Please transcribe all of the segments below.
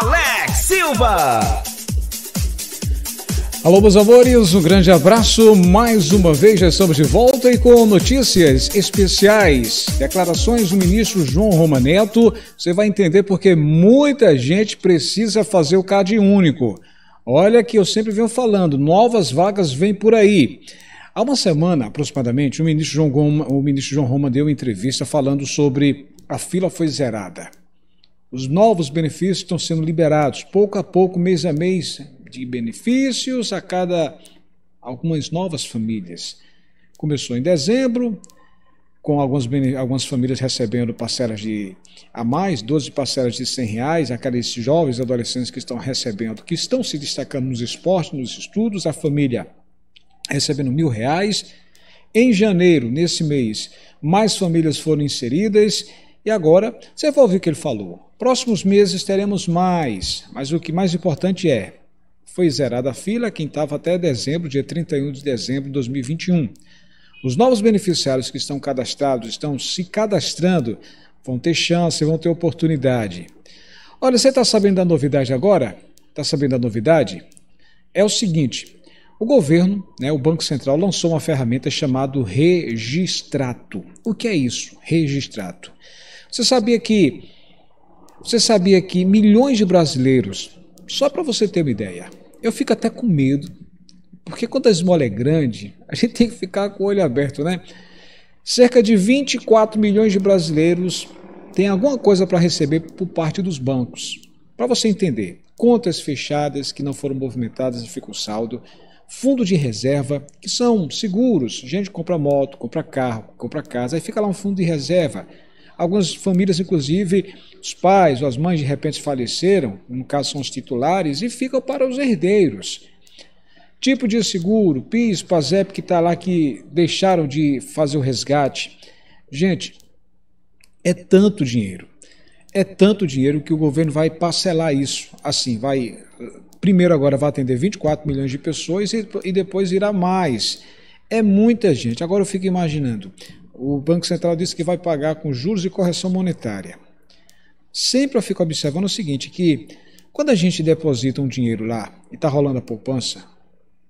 Alex Silva. Alô, meus amores, um grande abraço. Mais uma vez já estamos de volta e com notícias especiais. Declarações do ministro João Romaneto. Você vai entender porque muita gente precisa fazer o CAD único. Olha que eu sempre venho falando, novas vagas vêm por aí. Há uma semana, aproximadamente, o ministro João, Goma, o ministro João Roma deu entrevista falando sobre a fila foi zerada. Os novos benefícios estão sendo liberados, pouco a pouco, mês a mês, de benefícios a cada algumas novas famílias. Começou em dezembro, com algumas, algumas famílias recebendo parcelas de a mais, 12 parcelas de 100 reais a cada esses jovens adolescentes que estão recebendo, que estão se destacando nos esportes, nos estudos, a família recebendo mil reais. Em janeiro, nesse mês, mais famílias foram inseridas e agora você vai ouvir o que ele falou. Próximos meses teremos mais, mas o que mais importante é: foi zerada a fila quem estava até dezembro, dia 31 de dezembro de 2021. Os novos beneficiários que estão cadastrados, estão se cadastrando, vão ter chance, vão ter oportunidade. Olha, você está sabendo da novidade agora? Está sabendo da novidade? É o seguinte: o governo, né, o Banco Central, lançou uma ferramenta chamada Registrato. O que é isso? Registrato. Você sabia que você sabia que milhões de brasileiros, só para você ter uma ideia, eu fico até com medo, porque quando a esmola é grande, a gente tem que ficar com o olho aberto, né? Cerca de 24 milhões de brasileiros têm alguma coisa para receber por parte dos bancos. Para você entender, contas fechadas que não foram movimentadas e ficam saldo, fundo de reserva, que são seguros, gente compra moto, compra carro, compra casa, aí fica lá um fundo de reserva Algumas famílias, inclusive, os pais ou as mães de repente faleceram, no caso são os titulares, e ficam para os herdeiros. Tipo de seguro, PIS, PASEP que está lá que deixaram de fazer o resgate. Gente, é tanto dinheiro. É tanto dinheiro que o governo vai parcelar isso. Assim, vai. Primeiro agora vai atender 24 milhões de pessoas e, e depois irá mais. É muita gente. Agora eu fico imaginando o Banco Central disse que vai pagar com juros e correção monetária. Sempre eu fico observando o seguinte, que quando a gente deposita um dinheiro lá e está rolando a poupança,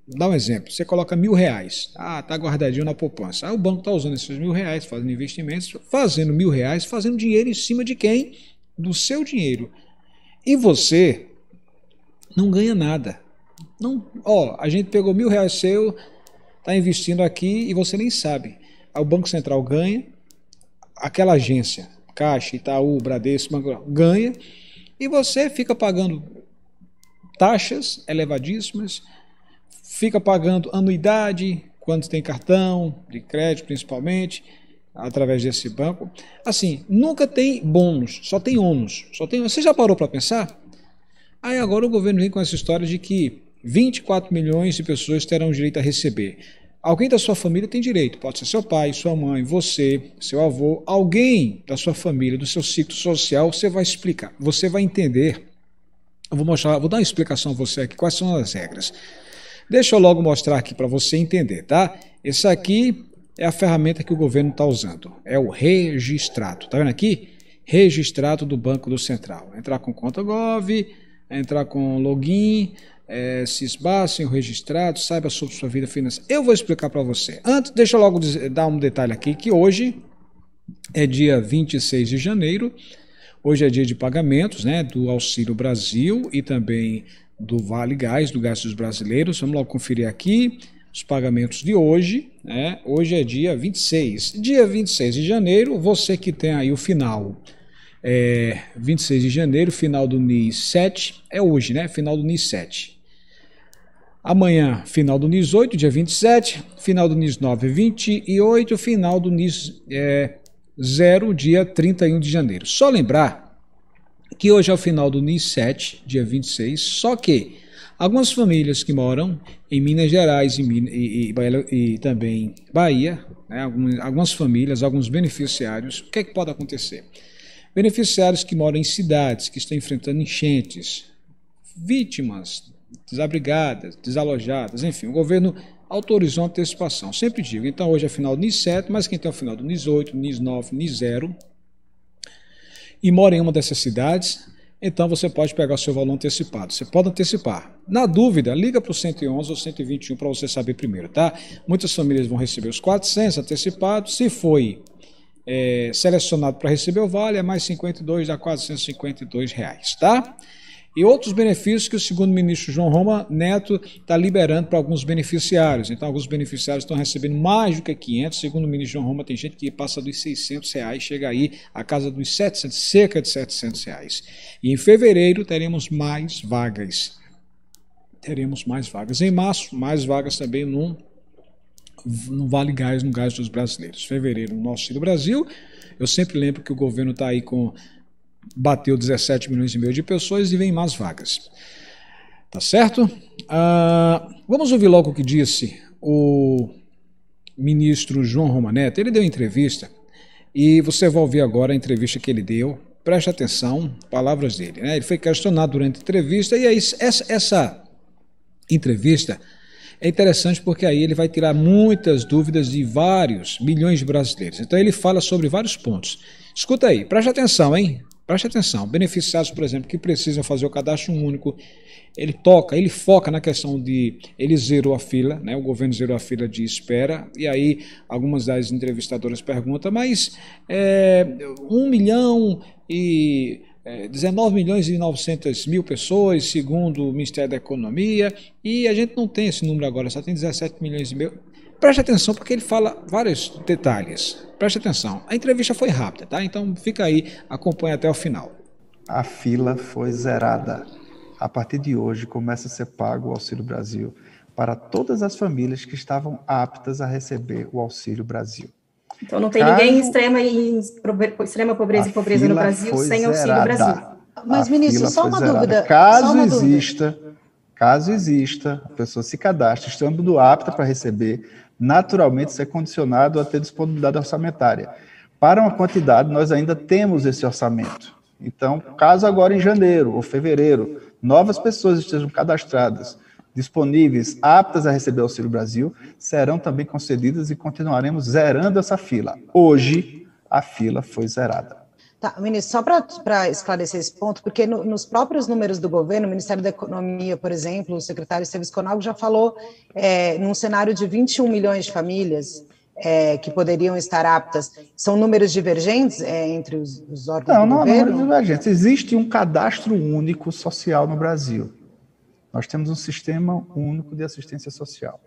dá um exemplo, você coloca mil reais, ah, tá guardadinho na poupança, aí o banco está usando esses mil reais, fazendo investimentos, fazendo mil reais, fazendo dinheiro em cima de quem? Do seu dinheiro. E você não ganha nada. Não, ó, a gente pegou mil reais seu, está investindo aqui e você nem sabe o Banco Central ganha, aquela agência, Caixa, Itaú, Bradesco, Banco, ganha, e você fica pagando taxas elevadíssimas, fica pagando anuidade quando tem cartão de crédito, principalmente, através desse banco. Assim, nunca tem bônus, só tem ônus. Só tem... Você já parou para pensar? Aí agora o governo vem com essa história de que 24 milhões de pessoas terão direito a receber. Alguém da sua família tem direito, pode ser seu pai, sua mãe, você, seu avô, alguém da sua família, do seu ciclo social, você vai explicar, você vai entender. Eu vou mostrar, vou dar uma explicação a você aqui quais são as regras. Deixa eu logo mostrar aqui para você entender, tá? Esse aqui é a ferramenta que o governo está usando, é o registrado, tá vendo aqui? Registrado do Banco do Central. Entrar com conta Gov, entrar com login, é, cisbar, senhor registrado, saiba sobre sua vida financeira. Eu vou explicar para você. Antes, deixa eu logo dizer, dar um detalhe aqui, que hoje é dia 26 de janeiro, hoje é dia de pagamentos né, do Auxílio Brasil e também do Vale Gás, do Gás dos Brasileiros. Vamos logo conferir aqui os pagamentos de hoje. Né? Hoje é dia 26. Dia 26 de janeiro, você que tem aí o final é, 26 de janeiro, final do NIS 7, é hoje, né? Final do NIS 7. Amanhã, final do NIS 8, dia 27, final do NIS 9, 28, final do NIS é, 0, dia 31 de janeiro. Só lembrar que hoje é o final do NIS 7, dia 26, só que algumas famílias que moram em Minas Gerais e, e, e, e também Bahia, né, algumas famílias, alguns beneficiários, o que, é que pode acontecer? Beneficiários que moram em cidades que estão enfrentando enchentes, vítimas desabrigadas, desalojadas, enfim, o governo autorizou a antecipação. Sempre digo, então hoje é final do NIS 7, mas quem tem o final do NIS 8, NIS 9, NIS 0 e mora em uma dessas cidades, então você pode pegar o seu valor antecipado. Você pode antecipar. Na dúvida, liga para o 111 ou 121 para você saber primeiro, tá? Muitas famílias vão receber os 400 antecipados. Se foi é, selecionado para receber o vale, é mais 52, dá 452 reais, tá? e outros benefícios que o segundo ministro João Roma Neto está liberando para alguns beneficiários. Então, alguns beneficiários estão recebendo mais do que 500. Segundo o ministro João Roma, tem gente que passa dos 600 reais, chega aí à casa dos 700, cerca de 700 reais. E em fevereiro teremos mais vagas. Teremos mais vagas. Em março, mais vagas também no, no Vale Gás, no Gás dos Brasileiros. Fevereiro, no nosso do Brasil. Eu sempre lembro que o governo está aí com bateu 17 milhões e meio de pessoas e vem mais vagas. Tá certo? Ah, vamos ouvir logo o que disse o ministro João Romaneta. Ele deu entrevista e você vai ouvir agora a entrevista que ele deu. Preste atenção, palavras dele. Né? Ele foi questionado durante a entrevista e aí essa, essa entrevista é interessante porque aí ele vai tirar muitas dúvidas de vários milhões de brasileiros. Então ele fala sobre vários pontos. Escuta aí, preste atenção, hein? Preste atenção, beneficiados, por exemplo, que precisam fazer o cadastro único, ele toca, ele foca na questão de ele zerou a fila, né? O governo zerou a fila de espera e aí algumas das entrevistadoras perguntam, mas é, 1 milhão e 19 é, milhões e 900 mil pessoas, segundo o Ministério da Economia, e a gente não tem esse número agora, só tem 17 milhões e meio. Preste atenção porque ele fala vários detalhes. Preste atenção. A entrevista foi rápida, tá? Então fica aí, acompanha até o final. A fila foi zerada. A partir de hoje começa a ser pago o Auxílio Brasil para todas as famílias que estavam aptas a receber o Auxílio Brasil. Então não tem Caso... ninguém em extrema, em extrema pobreza e pobreza no Brasil sem Auxílio Brasil. Mas, a ministro, só uma zerada. dúvida. Caso uma exista. Dúvida. Caso exista, a pessoa se cadastre, estando apta para receber, naturalmente ser condicionado a ter disponibilidade orçamentária. Para uma quantidade, nós ainda temos esse orçamento. Então, caso agora em janeiro ou fevereiro, novas pessoas estejam cadastradas, disponíveis, aptas a receber o Auxílio Brasil, serão também concedidas e continuaremos zerando essa fila. Hoje, a fila foi zerada. Tá, ministro, só para esclarecer esse ponto, porque no, nos próprios números do governo, o Ministério da Economia, por exemplo, o secretário Esteves Conalgo já falou é, num cenário de 21 milhões de famílias é, que poderiam estar aptas. São números divergentes é, entre os, os órgãos não, do não, governo? Não, não divergentes. Existe um cadastro único social no Brasil. Nós temos um sistema único de assistência social.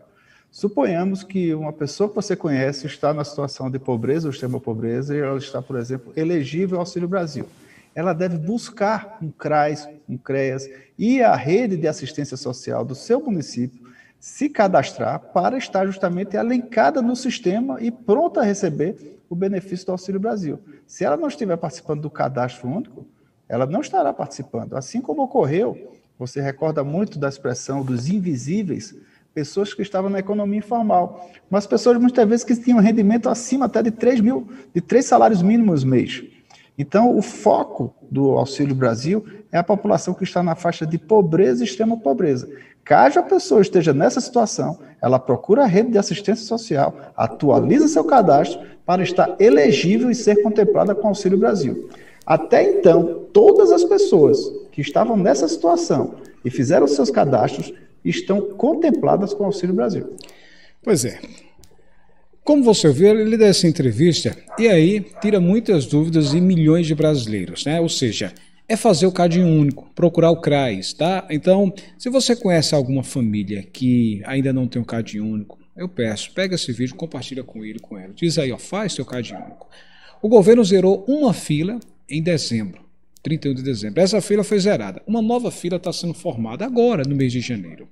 Suponhamos que uma pessoa que você conhece está na situação de pobreza ou extrema pobreza e ela está, por exemplo, elegível ao Auxílio Brasil. Ela deve buscar um CRAS, um CREAS e a rede de assistência social do seu município se cadastrar para estar justamente alencada no sistema e pronta a receber o benefício do Auxílio Brasil. Se ela não estiver participando do cadastro único, ela não estará participando. Assim como ocorreu, você recorda muito da expressão dos invisíveis pessoas que estavam na economia informal, mas pessoas muitas vezes que tinham rendimento acima até de 3 mil, de três salários mínimos mês. Então, o foco do Auxílio Brasil é a população que está na faixa de pobreza e extrema pobreza. Caso a pessoa esteja nessa situação, ela procura a rede de assistência social, atualiza seu cadastro para estar elegível e ser contemplada com o Auxílio Brasil. Até então, todas as pessoas que estavam nessa situação e fizeram seus cadastros estão contempladas com o Auxílio Brasil. Pois é. Como você ouviu, ele dá essa entrevista e aí tira muitas dúvidas de milhões de brasileiros, né? Ou seja, é fazer o CAD único, procurar o CRAS, tá? Então, se você conhece alguma família que ainda não tem o CAD único, eu peço, pega esse vídeo, compartilha com ele, com ela. Diz aí, ó, faz seu CAD único. O governo zerou uma fila em dezembro. 31 de dezembro. Essa fila foi zerada. Uma nova fila está sendo formada agora, no mês de janeiro.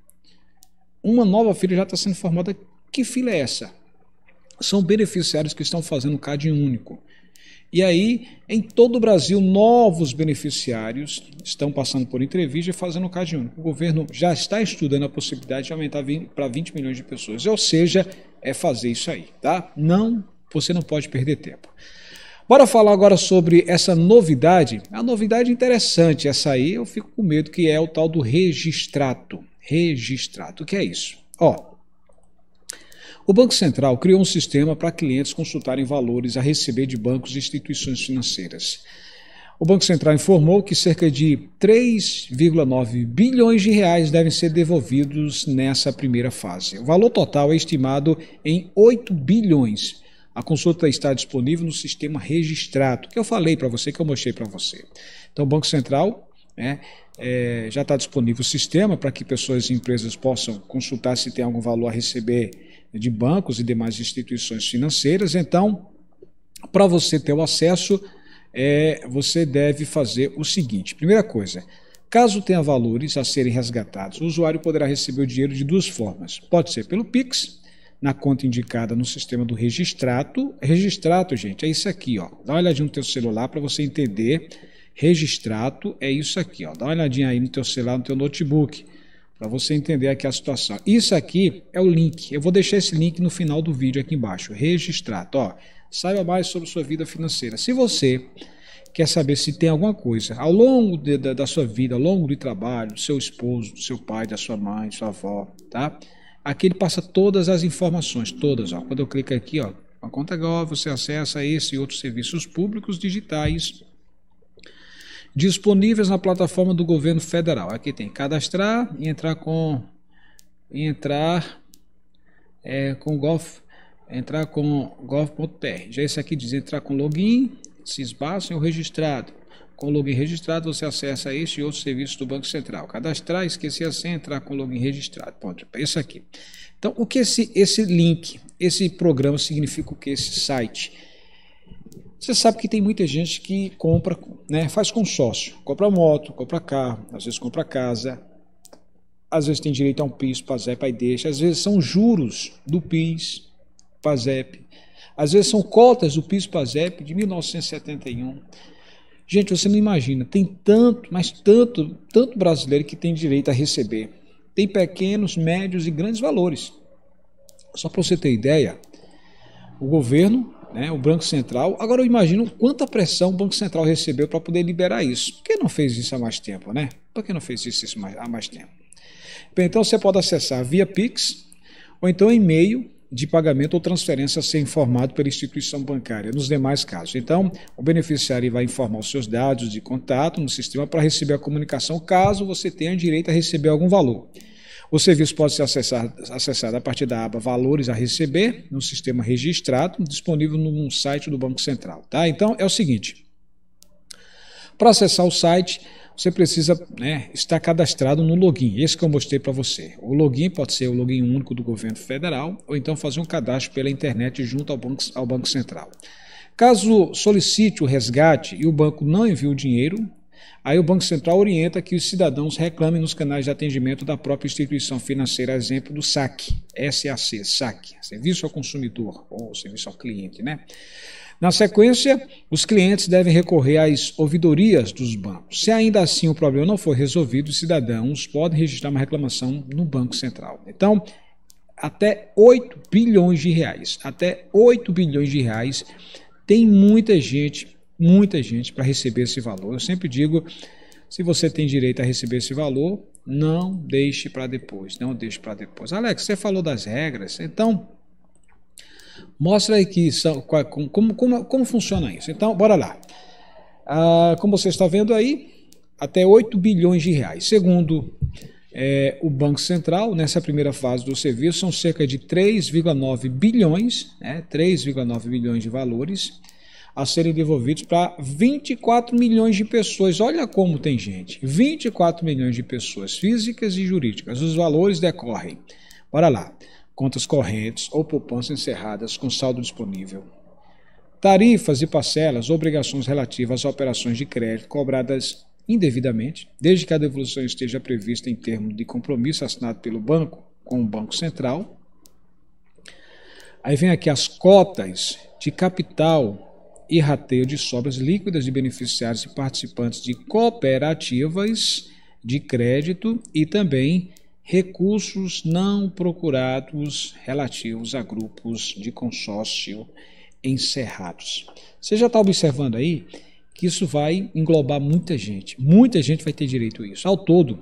Uma nova fila já está sendo formada. Que fila é essa? São beneficiários que estão fazendo CAD único. E aí, em todo o Brasil, novos beneficiários estão passando por entrevista e fazendo o CAD único. O governo já está estudando a possibilidade de aumentar para 20 milhões de pessoas. Ou seja, é fazer isso aí, tá? Não, você não pode perder tempo. Bora falar agora sobre essa novidade. A novidade interessante, essa aí eu fico com medo, que é o tal do registrato. Registrato, o que é isso? Ó, o Banco Central criou um sistema para clientes consultarem valores a receber de bancos e instituições financeiras. O Banco Central informou que cerca de 3,9 bilhões de reais devem ser devolvidos nessa primeira fase. O valor total é estimado em 8 bilhões a consulta está disponível no sistema registrado, que eu falei para você, que eu mostrei para você. Então, o Banco Central né, é, já está disponível o sistema para que pessoas e empresas possam consultar se tem algum valor a receber de bancos e demais instituições financeiras. Então, para você ter o acesso, é, você deve fazer o seguinte: primeira coisa. Caso tenha valores a serem resgatados, o usuário poderá receber o dinheiro de duas formas. Pode ser pelo Pix, na conta indicada no sistema do registrato. Registrato, gente, é isso aqui, ó. Dá uma olhadinha no teu celular para você entender. Registrato é isso aqui, ó. Dá uma olhadinha aí no teu celular, no teu notebook, para você entender aqui a situação. Isso aqui é o link. Eu vou deixar esse link no final do vídeo aqui embaixo. Registrato, ó. Saiba mais sobre sua vida financeira. Se você quer saber se tem alguma coisa ao longo de, da, da, sua vida, ao longo do trabalho, do seu esposo, do seu pai, da sua mãe, da sua avó, tá? Aqui ele passa todas as informações, todas. Ó. Quando eu clico aqui, ó, a conta Gov, você acessa esse e outros serviços públicos digitais disponíveis na plataforma do governo federal. Aqui tem cadastrar e entrar com entrar é, com GoV, entrar com gov.br. Já esse aqui diz entrar com login, se esbaçam ou registrado. Com login registrado, você acessa esse e outros serviços do Banco Central. Cadastrar, esquecer a senha, entrar com login registrado. Ponto. É isso aqui. Então, o que esse, esse link, esse programa significa o que esse site? Você sabe que tem muita gente que compra, né, faz consórcio, compra moto, compra carro, às vezes compra casa, às vezes tem direito a um PIS, PASEP, aí deixa, às vezes são juros do PIS, PASEP, às vezes são cotas do PIS, PASEP de 1971. Gente, você não imagina, tem tanto, mas tanto, tanto brasileiro que tem direito a receber. Tem pequenos, médios e grandes valores. Só para você ter ideia, o governo, né, o Banco Central, agora eu imagino quanta pressão o Banco Central recebeu para poder liberar isso. Por que não fez isso há mais tempo, né? Por que não fez isso, isso há mais tempo? Então você pode acessar via Pix ou então e-mail de pagamento ou transferência a ser informado pela instituição bancária, nos demais casos. Então, o beneficiário vai informar os seus dados de contato no sistema para receber a comunicação, caso você tenha direito a receber algum valor. O serviço pode ser acessado, acessado a partir da aba Valores a Receber, no sistema registrado, disponível no site do Banco Central. Tá? Então, é o seguinte: para acessar o site, você precisa né, estar cadastrado no login, esse que eu mostrei para você. O login pode ser o login único do governo federal ou então fazer um cadastro pela internet junto ao Banco, ao banco Central. Caso solicite o resgate e o banco não envie o dinheiro, Aí o Banco Central orienta que os cidadãos reclamem nos canais de atendimento da própria instituição financeira, exemplo do SAC, SAC, SAC, Serviço ao Consumidor ou Serviço ao Cliente, né? Na sequência, os clientes devem recorrer às ouvidorias dos bancos. Se ainda assim o problema não for resolvido, os cidadãos podem registrar uma reclamação no Banco Central. Então, até 8 bilhões de reais. Até 8 bilhões de reais. Tem muita gente, muita gente para receber esse valor. Eu sempre digo, se você tem direito a receber esse valor, não deixe para depois, não deixe para depois. Alex, você falou das regras, então Mostra aí que são, como, como, como funciona isso. Então, bora lá. Ah, como você está vendo aí, até 8 bilhões de reais. Segundo é, o Banco Central, nessa primeira fase do serviço, são cerca de 3,9 bilhões, né, 3,9 bilhões de valores a serem devolvidos para 24 milhões de pessoas. Olha como tem gente. 24 milhões de pessoas físicas e jurídicas. Os valores decorrem. Bora lá contas correntes ou poupança encerradas com saldo disponível. Tarifas e parcelas, obrigações relativas a operações de crédito cobradas indevidamente, desde que a devolução esteja prevista em termos de compromisso assinado pelo banco com o Banco Central. Aí vem aqui as cotas de capital e rateio de sobras líquidas de beneficiários e participantes de cooperativas de crédito e também recursos não procurados relativos a grupos de consórcio encerrados. Você já está observando aí que isso vai englobar muita gente. Muita gente vai ter direito a isso. Ao todo,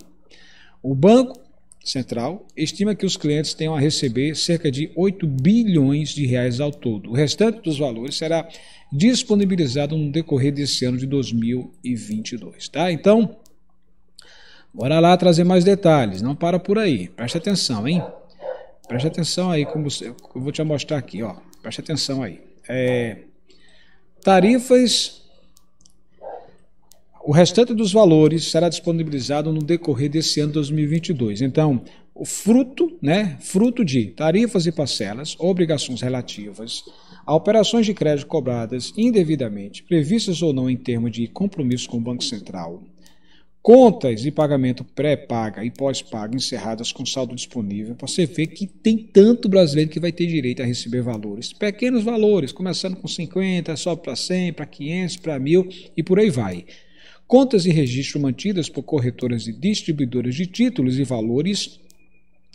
o Banco Central estima que os clientes tenham a receber cerca de 8 bilhões de reais ao todo. O restante dos valores será disponibilizado no decorrer desse ano de 2022, tá? Então, Bora lá trazer mais detalhes, não para por aí. Preste atenção, hein? Preste atenção aí, como você, eu vou te mostrar aqui, ó. Preste atenção aí. É, tarifas. O restante dos valores será disponibilizado no decorrer desse ano 2022. Então, o fruto, né? Fruto de tarifas e parcelas, obrigações relativas a operações de crédito cobradas indevidamente, previstas ou não em termos de compromisso com o Banco Central contas de pagamento pré-paga e pós-paga encerradas com saldo disponível, para você ver que tem tanto brasileiro que vai ter direito a receber valores, pequenos valores, começando com 50, sobe para 100, para 500, para 1000 e por aí vai. Contas de registro mantidas por corretoras e distribuidoras de títulos e valores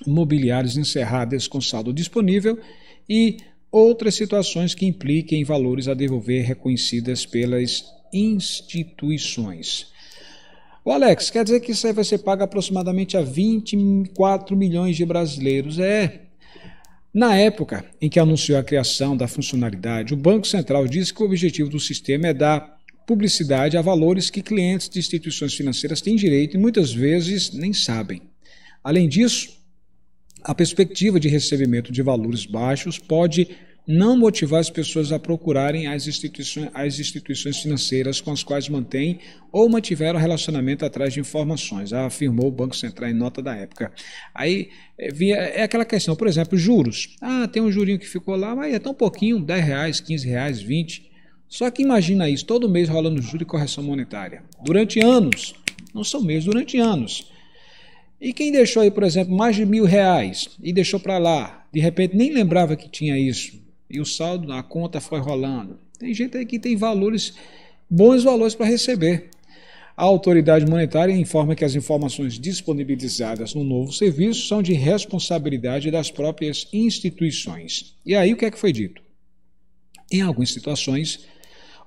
mobiliários encerradas com saldo disponível e outras situações que impliquem valores a devolver reconhecidas pelas instituições. O Alex, quer dizer que isso aí vai ser pago aproximadamente a 24 milhões de brasileiros? É. Na época em que anunciou a criação da funcionalidade, o Banco Central disse que o objetivo do sistema é dar publicidade a valores que clientes de instituições financeiras têm direito e muitas vezes nem sabem. Além disso, a perspectiva de recebimento de valores baixos pode não motivar as pessoas a procurarem as instituições, as instituições financeiras com as quais mantêm ou mantiveram relacionamento atrás de informações, ah, afirmou o Banco Central em nota da época. Aí eh, via é aquela questão, por exemplo, juros. Ah, tem um jurinho que ficou lá, mas é tão pouquinho, 10 reais, 15 reais, 20. Só que imagina isso, todo mês rolando juro e correção monetária. Durante anos, não são meses, durante anos. E quem deixou aí, por exemplo, mais de mil reais e deixou para lá, de repente nem lembrava que tinha isso, e o saldo na conta foi rolando. Tem gente aí que tem valores, bons valores para receber. A autoridade monetária informa que as informações disponibilizadas no novo serviço são de responsabilidade das próprias instituições. E aí o que é que foi dito? Em algumas situações,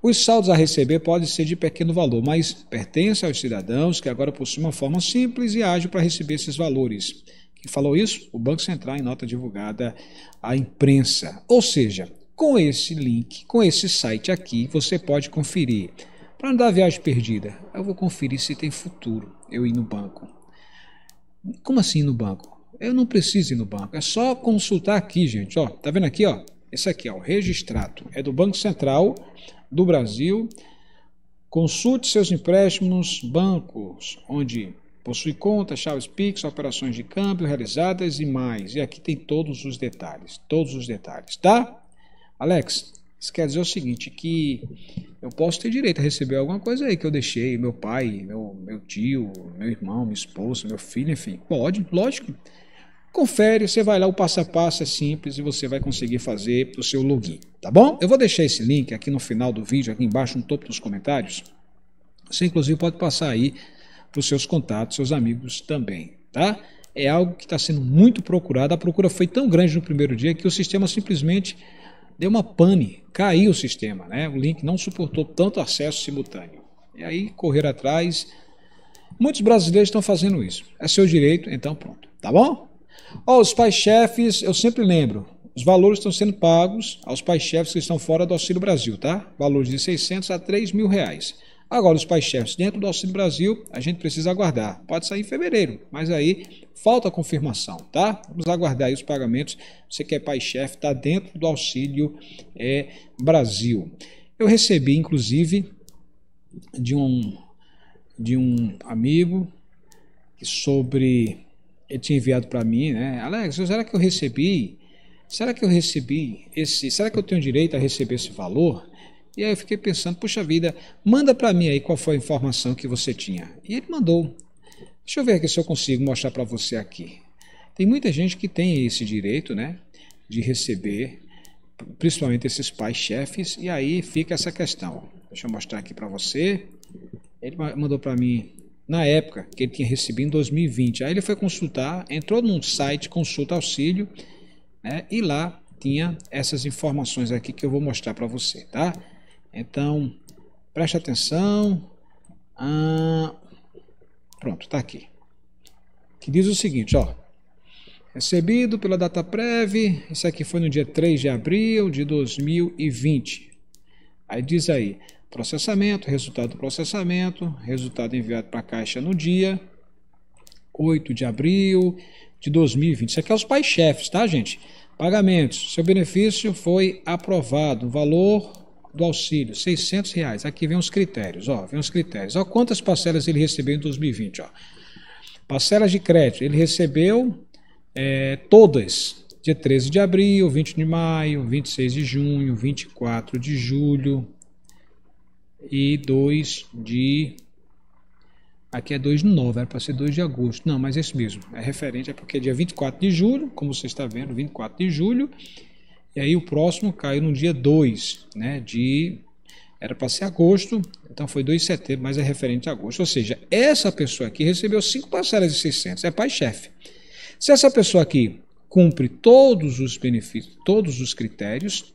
os saldos a receber podem ser de pequeno valor, mas pertence aos cidadãos que agora possuem uma forma simples e ágil para receber esses valores. E falou isso o Banco Central em nota divulgada à imprensa. Ou seja, com esse link, com esse site aqui, você pode conferir. Para não dar viagem perdida, eu vou conferir se tem futuro eu ir no banco. Como assim no banco? Eu não preciso ir no banco, é só consultar aqui, gente. Ó, tá vendo aqui, ó? Esse aqui, é o registrato é do Banco Central do Brasil. Consulte seus empréstimos bancos, onde Possui contas, chaves Pix, operações de câmbio realizadas e mais. E aqui tem todos os detalhes, todos os detalhes, tá? Alex, isso quer dizer o seguinte, que eu posso ter direito a receber alguma coisa aí que eu deixei, meu pai, meu, meu tio, meu irmão, minha esposa, meu filho, enfim. Pode, lógico. Confere, você vai lá, o passo a passo é simples e você vai conseguir fazer o seu login, tá bom? Eu vou deixar esse link aqui no final do vídeo, aqui embaixo, no topo dos comentários. Você, inclusive, pode passar aí para os seus contatos, seus amigos também, tá? É algo que está sendo muito procurado. A procura foi tão grande no primeiro dia que o sistema simplesmente deu uma pane, caiu o sistema, né? O link não suportou tanto acesso simultâneo. E aí correr atrás. Muitos brasileiros estão fazendo isso. É seu direito, então pronto, tá bom? Ó, os pais-chefes, eu sempre lembro, os valores estão sendo pagos aos pais-chefes que estão fora do Auxílio Brasil, tá? Valores de 600 a 3 mil reais. Agora, os pais-chefes dentro do Auxílio Brasil, a gente precisa aguardar. Pode sair em fevereiro, mas aí falta confirmação, tá? Vamos aguardar aí os pagamentos. Você que é pai-chefe, está dentro do Auxílio é, Brasil. Eu recebi, inclusive, de um, de um amigo sobre. Ele tinha enviado para mim, né? Alex, será que eu recebi? Será que eu recebi esse? Será que eu tenho direito a receber esse valor? E aí eu fiquei pensando, puxa vida, manda para mim aí qual foi a informação que você tinha. E ele mandou. Deixa eu ver aqui se eu consigo mostrar para você aqui. Tem muita gente que tem esse direito, né, de receber, principalmente esses pais chefes, e aí fica essa questão. Deixa eu mostrar aqui para você. Ele mandou para mim na época que ele tinha recebido em 2020. Aí ele foi consultar, entrou num site consulta auxílio, né, e lá tinha essas informações aqui que eu vou mostrar para você, tá? Então, preste atenção. Ah, pronto, está aqui. Que diz o seguinte, ó. Recebido pela data prévia, isso aqui foi no dia 3 de abril de 2020. Aí diz aí, processamento, resultado do processamento, resultado enviado para a Caixa no dia 8 de abril de 2020. Isso aqui é os pais-chefes, tá, gente? Pagamentos. Seu benefício foi aprovado. Valor do auxílio, 600 reais. Aqui vem os critérios, ó, vem os critérios. Ó, quantas parcelas ele recebeu em 2020, ó. Parcelas de crédito, ele recebeu é, todas, dia 13 de abril, 20 de maio, 26 de junho, 24 de julho e 2 de... Aqui é 2 de novembro era para ser 2 de agosto. Não, mas é isso mesmo, é referente, é porque é dia 24 de julho, como você está vendo, 24 de julho e aí o próximo caiu no dia 2, né, de era para ser agosto, então foi 2 de setembro, mas é referente a agosto. Ou seja, essa pessoa aqui recebeu cinco parcelas de 600, é pai-chefe. Se essa pessoa aqui cumpre todos os benefícios, todos os critérios,